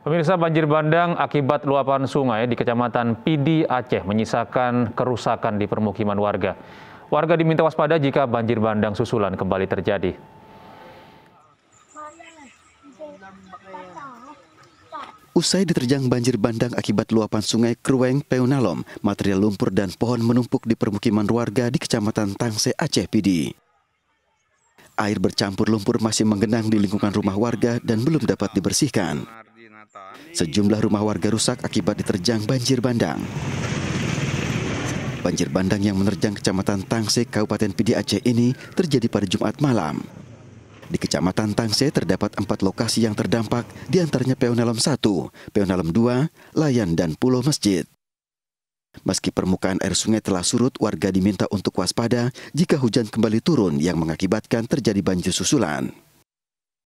Pemirsa banjir bandang akibat luapan sungai di Kecamatan Pidi, Aceh menyisakan kerusakan di permukiman warga. Warga diminta waspada jika banjir bandang susulan kembali terjadi. Usai diterjang banjir bandang akibat luapan sungai Krueng Peunalom, material lumpur dan pohon menumpuk di permukiman warga di Kecamatan Tangse, Aceh Pidi air bercampur lumpur masih menggenang di lingkungan rumah warga dan belum dapat dibersihkan. Sejumlah rumah warga rusak akibat diterjang banjir bandang. Banjir bandang yang menerjang Kecamatan Tangse, Kabupaten Pidi Aceh ini terjadi pada Jumat malam. Di Kecamatan Tangse terdapat empat lokasi yang terdampak, diantaranya Peonalem 1, Peonalem 2, Layan, dan Pulau Masjid. Meski permukaan air sungai telah surut, warga diminta untuk waspada jika hujan kembali turun yang mengakibatkan terjadi banjir susulan.